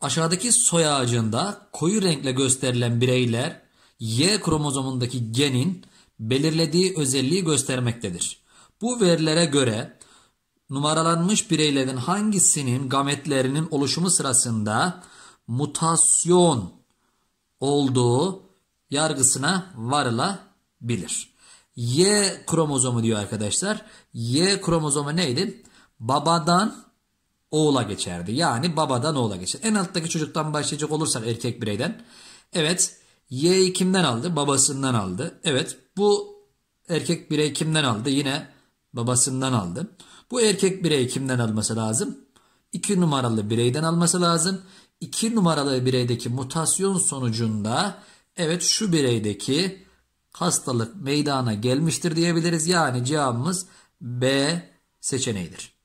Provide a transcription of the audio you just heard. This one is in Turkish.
Aşağıdaki soy ağacında koyu renkle gösterilen bireyler Y kromozomundaki genin belirlediği özelliği göstermektedir. Bu verilere göre numaralanmış bireylerin hangisinin gametlerinin oluşumu sırasında mutasyon olduğu yargısına varılabilir. Y kromozomu diyor arkadaşlar. Y kromozomu neydi? Babadan oğula geçerdi. Yani babadan oğula geçer. En alttaki çocuktan başlayacak olursak erkek bireyden. Evet Y'yi kimden aldı? Babasından aldı. Evet bu erkek birey kimden aldı? Yine babasından aldı. Bu erkek birey kimden alması lazım? 2 numaralı bireyden alması lazım. 2 numaralı bireydeki mutasyon sonucunda evet şu bireydeki hastalık meydana gelmiştir diyebiliriz. Yani cevabımız B seçeneğidir.